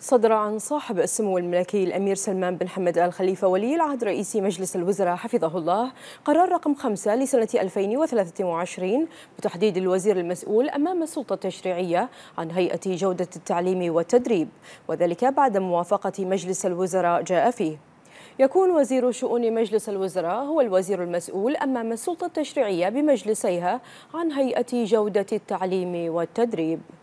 صدر عن صاحب السمو الملكي الأمير سلمان بن حمد آل خليفة ولي العهد رئيس مجلس الوزراء حفظه الله قرار رقم خمسة لسنة 2023 بتحديد الوزير المسؤول أمام السلطة التشريعية عن هيئة جودة التعليم والتدريب وذلك بعد موافقة مجلس الوزراء جاء فيه يكون وزير شؤون مجلس الوزراء هو الوزير المسؤول أمام السلطة التشريعية بمجلسيها عن هيئة جودة التعليم والتدريب